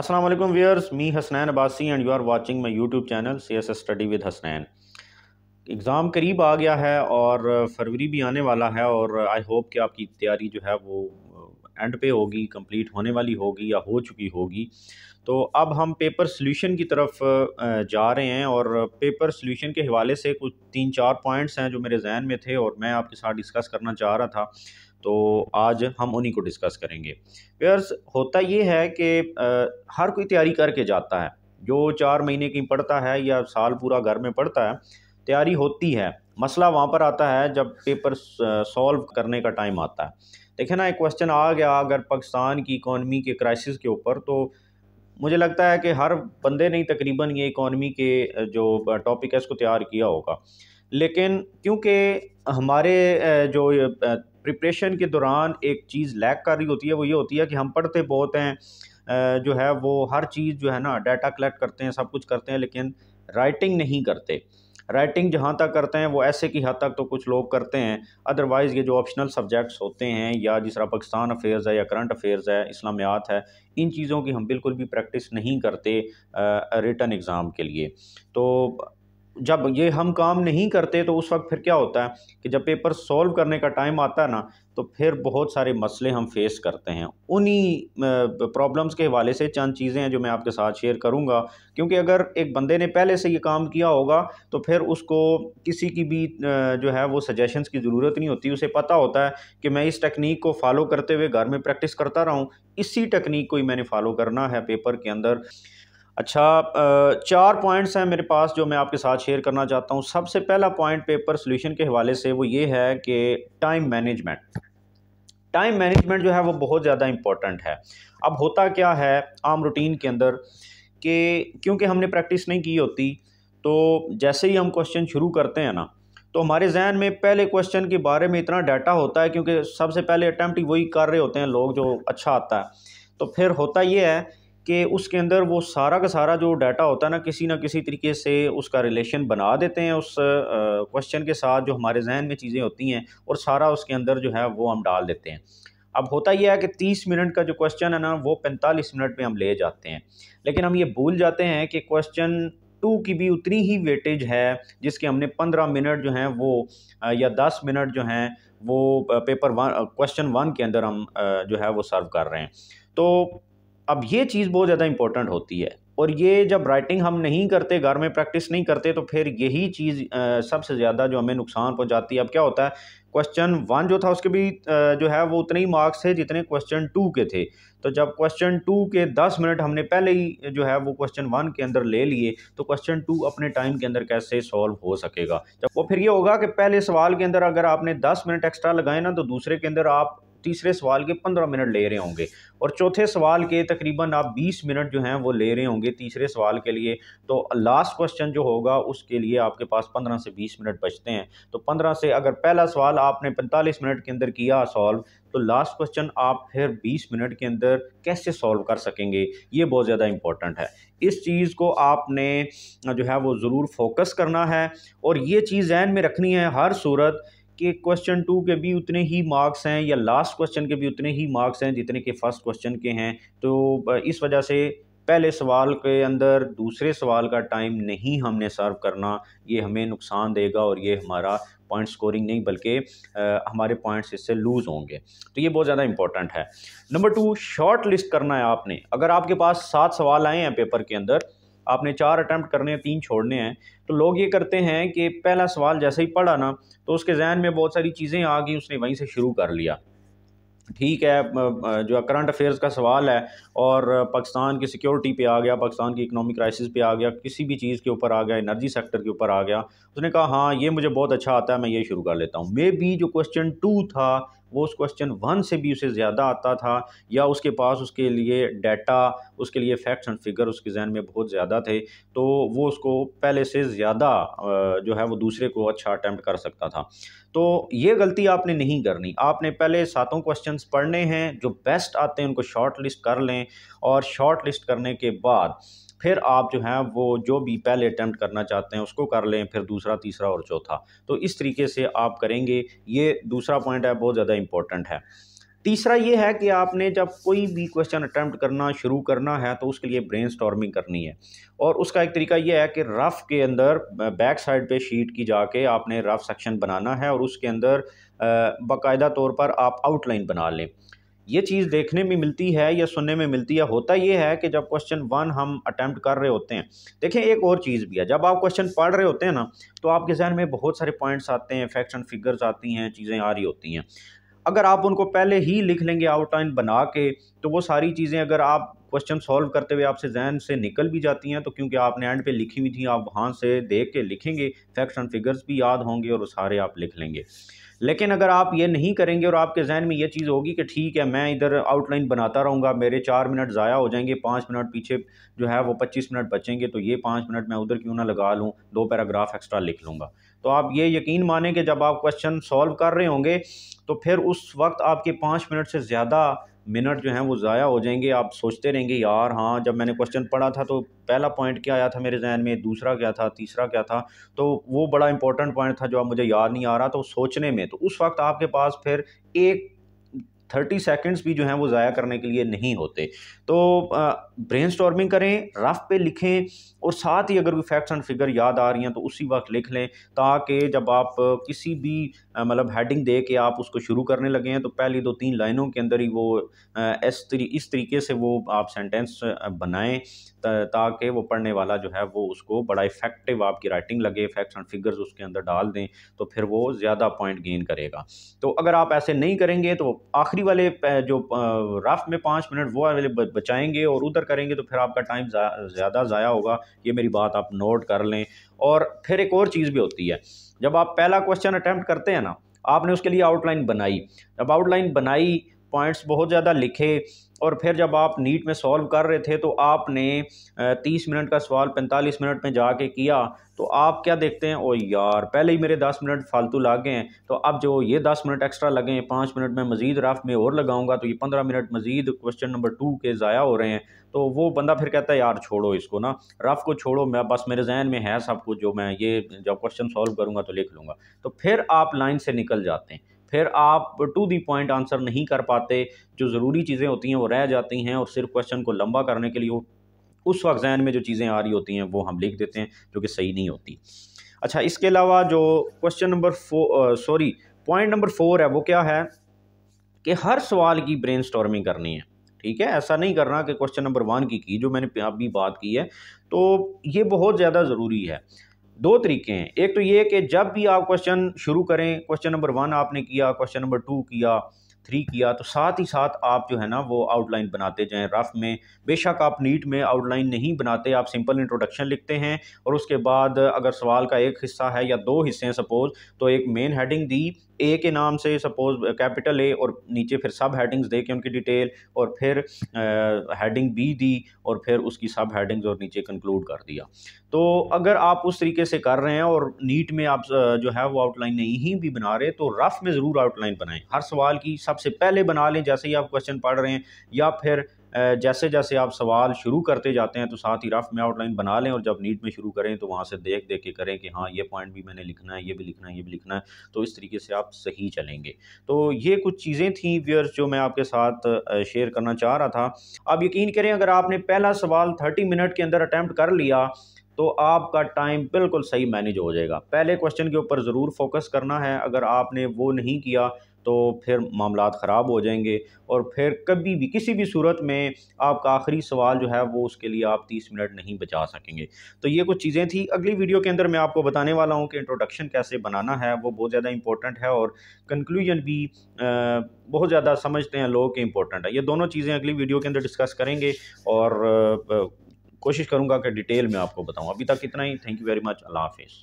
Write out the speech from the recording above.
अस्सलाम वालेकुम viewers me Hasnain Abbasi and you are watching my YouTube channel C S study with Hasnain exam करीब आ गया है और uh, फरवरी भी आने वाला है और आई uh, होप कि आपकी तैयारी जो है वो एंड uh, पे होगी कंप्लीट होने वाली होगी या हो चुकी होगी तो अब हम पेपर सोल्यूशन की तरफ जा रहे हैं और पेपर सोल्यूशन के हवाले से कुछ तीन चार पॉइंट्स हैं जो मेरे जहन में थे और मैं आपके साथ डिस्कस करना चाह रहा था तो आज हम उन्हीं को डिस्कस करेंगे वेयर्स होता ये है कि हर कोई तैयारी करके जाता है जो चार महीने की पढ़ता है या साल पूरा घर में पढ़ता है तैयारी होती है मसला वहाँ पर आता है जब पेपर सॉल्व करने का टाइम आता है देखे ना एक क्वेश्चन आ गया अगर पाकिस्तान की इकॉनमी के क्राइसिस के ऊपर तो मुझे लगता है कि हर बंदे ने तकरीबन ये इकॉनमी के जो टॉपिक है इसको तैयार किया होगा लेकिन क्योंकि हमारे जो प्रिपरेशन के दौरान एक चीज़ लैक कर रही होती है वो ये होती है कि हम पढ़ते बहुत हैं जो है वो हर चीज़ जो है ना डाटा कलेक्ट करते हैं सब कुछ करते हैं लेकिन राइटिंग नहीं करते राइटिंग जहाँ तक करते हैं वो ऐसे की हद तक तो कुछ लोग करते हैं अदरवाइज़ ये जो ऑप्शनल सब्जेक्ट्स होते हैं या जिस तरह पाकिस्तान अफेयर्स है या करंट अफेयर्स है इस्लामियात है इन चीज़ों की हम बिल्कुल भी प्रैक्टिस नहीं करते रिटर्न एग्ज़ाम के लिए तो जब ये हम काम नहीं करते तो उस वक्त फिर क्या होता है कि जब पेपर सॉल्व करने का टाइम आता है ना तो फिर बहुत सारे मसले हम फेस करते हैं उन्हीं प्रॉब्लम्स के हवाले से चंद चीज़ें हैं जो मैं आपके साथ शेयर करूंगा क्योंकि अगर एक बंदे ने पहले से ये काम किया होगा तो फिर उसको किसी की भी जो है वो सजेशंस की ज़रूरत नहीं होती उसे पता होता है कि मैं इस टेक्निक को फॉलो करते हुए घर में प्रैक्टिस करता रहा हूँ इसी टेक्निक को ही मैंने फॉलो करना है पेपर के अंदर अच्छा चार पॉइंट्स हैं मेरे पास जो मैं आपके साथ शेयर करना चाहता हूँ सबसे पहला पॉइंट पेपर सोल्यूशन के हवाले से वो ये है कि टाइम मैनेजमेंट टाइम मैनेजमेंट जो है वो बहुत ज़्यादा इम्पॉर्टेंट है अब होता क्या है आम रूटीन के अंदर कि क्योंकि हमने प्रैक्टिस नहीं की होती तो जैसे ही हम क्वेश्चन शुरू करते हैं ना तो हमारे जहन में पहले क्वेश्चन के बारे में इतना डाटा होता है क्योंकि सबसे पहले अटैम्प्ट वही कर रहे होते हैं लोग जो अच्छा आता है तो फिर होता ये है कि उसके अंदर वो सारा का सारा जो डाटा होता है ना किसी ना किसी तरीके से उसका रिलेशन बना देते हैं उस क्वेश्चन के साथ जो हमारे जहन में चीज़ें होती हैं और सारा उसके अंदर जो है वो हम डाल देते हैं अब होता यह है कि 30 मिनट का जो क्वेश्चन है ना वो 45 मिनट में हम ले जाते हैं लेकिन हम ये भूल जाते हैं कि क्वेश्चन टू की भी उतनी ही वेटेज है जिसके हमने पंद्रह मिनट जो हैं वो या दस मिनट जो हैं वो पेपर वन क्वेश्चन वन के अंदर हम जो है वो सर्व कर रहे हैं तो अब ये चीज़ बहुत ज़्यादा इंपॉर्टेंट होती है और ये जब राइटिंग हम नहीं करते घर में प्रैक्टिस नहीं करते तो फिर यही चीज़ सबसे ज़्यादा जो हमें नुकसान पहुंचाती है अब क्या होता है क्वेश्चन वन जो था उसके भी जो है वो उतने ही मार्क्स थे जितने क्वेश्चन टू के थे तो जब क्वेश्चन टू के दस मिनट हमने पहले ही जो है वो क्वेश्चन वन के अंदर ले लिए तो क्वेश्चन टू अपने टाइम के अंदर कैसे सॉल्व हो सकेगा जब वो फिर ये होगा कि पहले सवाल के अंदर अगर आपने दस मिनट एक्स्ट्रा लगाए ना तो दूसरे के अंदर आप तीसरे सवाल के पंद्रह मिनट ले रहे होंगे और चौथे सवाल के तकरीबन आप बीस मिनट जो हैं वो ले रहे होंगे तीसरे सवाल के लिए तो लास्ट क्वेश्चन जो होगा उसके लिए आपके पास पंद्रह से बीस मिनट बचते हैं तो पंद्रह से अगर पहला सवाल आपने पैंतालीस मिनट के अंदर किया सॉल्व तो लास्ट क्वेश्चन आप फिर बीस मिनट के अंदर कैसे सॉल्व कर सकेंगे ये बहुत ज़्यादा इंपॉर्टेंट है इस चीज़ को आपने जो है वो ज़रूर फोकस करना है और ये चीज़ जहन में रखनी है हर सूरत कि क्वेश्चन टू के भी उतने ही मार्क्स हैं या लास्ट क्वेश्चन के भी उतने ही मार्क्स हैं जितने के फर्स्ट क्वेश्चन के हैं तो इस वजह से पहले सवाल के अंदर दूसरे सवाल का टाइम नहीं हमने सर्व करना ये हमें नुकसान देगा और ये हमारा पॉइंट स्कोरिंग नहीं बल्कि हमारे पॉइंट्स इससे लूज़ होंगे तो ये बहुत ज़्यादा इंपॉर्टेंट है नंबर टू शॉर्ट लिस्ट करना है आपने अगर आपके पास सात सवाल आए हैं पेपर के अंदर आपने चार अटैम्प्ट करने हैं तीन छोड़ने हैं तो लोग ये करते हैं कि पहला सवाल जैसे ही पढ़ा ना तो उसके जहन में बहुत सारी चीज़ें आ गई उसने वहीं से शुरू कर लिया ठीक है जो करंट अफेयर्स का सवाल है और पाकिस्तान की सिक्योरिटी पे आ गया पाकिस्तान की इकोनॉमिक क्राइसिस पे आ गया किसी भी चीज़ के ऊपर आ गया एनर्जी सेक्टर के ऊपर आ गया उसने कहा हाँ ये मुझे बहुत अच्छा आता है मैं ये शुरू कर लेता हूँ मे बी जो क्वेश्चन टू था वो उस क्वेश्चन वन से भी उसे ज़्यादा आता था या उसके पास उसके लिए डाटा उसके लिए फैक्ट्स एंड फिगर उसके जहन में बहुत ज़्यादा थे तो वो उसको पहले से ज़्यादा जो है वो दूसरे को अच्छा अटैम्प्ट कर सकता था तो ये गलती आपने नहीं करनी आपने पहले सातों क्वेश्चन पढ़ने हैं जो बेस्ट आते हैं उनको शॉर्ट लिस्ट कर लें और शॉर्ट लिस्ट करने के बाद फिर आप जो हैं वो जो भी पहले अटैम्प्ट करना चाहते हैं उसको कर लें फिर दूसरा तीसरा और चौथा तो इस तरीके से आप करेंगे ये दूसरा पॉइंट है बहुत ज़्यादा इंपॉर्टेंट है तीसरा ये है कि आपने जब कोई भी क्वेश्चन अटैम्प्ट करना शुरू करना है तो उसके लिए ब्रेन करनी है और उसका एक तरीका ये है कि रफ़ के अंदर बैक साइड पे शीट की जाके आपने रफ़ सेक्शन बनाना है और उसके अंदर बाकायदा तौर पर आप आउटलाइन बना लें ये चीज़ देखने में मिलती है या सुनने में मिलती है होता ये है कि जब क्वेश्चन वन हम अटैम्प्ट कर रहे होते हैं देखें एक और चीज़ भी है जब आप क्वेश्चन पढ़ रहे होते हैं ना तो आपके जहन में बहुत सारे पॉइंट्स आते हैं फैक्ट्स एंड फिगर्स आती हैं चीज़ें आ रही होती हैं अगर आप उनको पहले ही लिख लेंगे आउटलाइन बना के तो वो सारी चीज़ें अगर आप क्वेश्चन सॉल्व करते हुए आपसे जहन से निकल भी जाती हैं तो क्योंकि आपने एंड पे लिखी हुई थी आप वहाँ से देख के लिखेंगे फैक्ट्स एंड फिगर्स भी याद होंगे और सारे आप लिख लेंगे लेकिन अगर आप ये नहीं करेंगे और आपके जहन में ये चीज़ होगी कि ठीक है मैं इधर आउटलाइन बनाता रहूँगा मेरे चार मिनट ज़ाया हो जाएंगे पाँच मिनट पीछे जो है वो पच्चीस मिनट बचेंगे तो ये पाँच मिनट मैं उधर क्यों ना लगा लूँ दो पैराग्राफ एक्स्ट्रा लिख लूँगा तो आप ये यकीन माने कि जब आप क्वेश्चन सॉल्व कर रहे होंगे तो फिर उस वक्त आपके पाँच मिनट से ज़्यादा मिनट जो हैं वो ज़ाया हो जाएंगे आप सोचते रहेंगे यार हाँ जब मैंने क्वेश्चन पढ़ा था तो पहला पॉइंट क्या आया था मेरे जहन में दूसरा क्या था तीसरा क्या था तो वो बड़ा इंपॉर्टेंट पॉइंट था जो अब मुझे याद नहीं आ रहा तो सोचने में तो उस वक्त आपके पास फिर एक थर्टी सेकेंड्स भी जो हैं वो ज़ाया करने के लिए नहीं होते तो ब्रेन स्टॉर्मिंग करें रफ पे लिखें और साथ ही अगर कोई फैक्ट्स एंड फिगर याद आ रही हैं तो उसी वक्त लिख लें ताकि जब आप किसी भी मतलब हेडिंग दे के आप उसको शुरू करने लगे हैं तो पहली दो तीन लाइनों के अंदर ही वो इस तरी, इस तरीके से वो आप सेंटेंस बनाएं ताकि वो पढ़ने वाला जो है वो उसको बड़ा इफेक्टिव आपकी राइटिंग लगे फैक्ट्स एंड फिगर्स उसके अंदर डाल दें तो फिर वो ज़्यादा पॉइंट गेन करेगा तो अगर आप ऐसे नहीं करेंगे तो आखिरी आखिरी वाले जो रफ में पाँच मिनट वो अवेलेबल बचाएंगे और उधर करेंगे तो फिर आपका टाइम ज़्यादा ज़ाया होगा ये मेरी बात आप नोट कर लें और फिर एक और चीज़ भी होती है जब आप पहला क्वेश्चन अटैम्प्ट करते हैं ना आपने उसके लिए आउटलाइन बनाई जब आउटलाइन बनाई पॉइंट्स बहुत ज़्यादा लिखे और फिर जब आप नीट में सॉल्व कर रहे थे तो आपने तीस मिनट का सवाल पैंतालीस मिनट में जाके किया तो आप क्या देखते हैं ओ यार पहले ही मेरे दस मिनट फालतू लग गए हैं तो अब जो ये दस मिनट एक्स्ट्रा लगे हैं पाँच मिनट में मज़ीद रफ में और लगाऊंगा तो ये पंद्रह मिनट मज़ीद क्वेश्चन नंबर टू के ज़ाया हो रहे हैं तो वो बंदा फिर कहता है यार छोड़ो इसको ना रफ को छोड़ो मैं बस मेरे जहन में है सब कुछ जो मैं ये जब क्वेश्चन सॉल्व करूँगा तो लिख लूँगा तो फिर आप लाइन से निकल जाते हैं फिर आप टू दी पॉइंट आंसर नहीं कर पाते जो ज़रूरी चीज़ें होती हैं वो रह जाती हैं और सिर्फ क्वेश्चन को लंबा करने के लिए उस वक्त जहन में जो चीज़ें आ रही होती हैं वो हम लिख देते हैं जो कि सही नहीं होती अच्छा इसके अलावा जो question number four sorry point number four है वो क्या है कि हर सवाल की ब्रेन करनी है ठीक है ऐसा नहीं करना कि क्वेश्चन नंबर वन की की जो मैंने अभी बात की है तो ये बहुत ज़्यादा ज़रूरी है दो तरीके हैं एक तो ये कि जब भी आप क्वेश्चन शुरू करें क्वेश्चन नंबर वन आपने किया क्वेश्चन नंबर टू किया थ्री किया तो साथ ही साथ आप जो है ना वो आउटलाइन बनाते जाएं रफ में बेशक आप नीट में आउटलाइन नहीं बनाते आप सिंपल इंट्रोडक्शन लिखते हैं और उसके बाद अगर सवाल का एक हिस्सा है या दो हिस्से हैं सपोज़ तो एक मेन हेडिंग दी ए के नाम से सपोज कैपिटल ए और नीचे फिर सब हेडिंग्स दे के उनकी डिटेल और फिर हेडिंग बी दी और फिर उसकी सब हेडिंग्स और नीचे कंक्लूड कर दिया तो अगर आप उस तरीके से कर रहे हैं और नीट में आप जो है वो आउटलाइन नहीं ही भी बना रहे तो रफ में ज़रूर आउटलाइन बनाएं हर सवाल की सब सबसे पहले बना लें जैसे ही आप क्वेश्चन पढ़ रहे हैं या फिर जैसे जैसे आप सवाल शुरू करते जाते हैं तो साथ ही रफ में आउटलाइन बना लें और जब नीट में शुरू करें तो वहाँ से देख देख के करें कि हाँ ये पॉइंट भी मैंने लिखना है ये भी लिखना है ये भी लिखना है तो इस तरीके से आप सही चलेंगे तो ये कुछ चीज़ें थी व्यर्स जो मैं आपके साथ शेयर करना चाह रहा था आप यकीन करें अगर आपने पहला सवाल थर्टी मिनट के अंदर अटैम्प्ट कर लिया तो आपका टाइम बिल्कुल सही मैनेज हो जाएगा पहले क्वेश्चन के ऊपर ज़रूर फोकस करना है अगर आपने वो नहीं किया तो फिर मामला ख़राब हो जाएंगे और फिर कभी भी किसी भी सूरत में आपका आखिरी सवाल जो है वो उसके लिए आप तीस मिनट नहीं बचा सकेंगे तो ये कुछ चीज़ें थी अगली वीडियो के अंदर मैं आपको बताने वाला हूँ कि इंट्रोडक्शन कैसे बनाना है वो बहुत ज़्यादा इंपॉर्टेंट है और कंक्लूजन भी बहुत ज़्यादा समझते हैं लोग के इंपॉर्टेंट है ये दोनों चीज़ें अगली वीडियो के अंदर डिस्कस करेंगे और कोशिश करूँगा कि डिटेल में आपको बताऊँ अभी तक इतना ही थैंक यू वेरी मच अल्लाह हाफिज़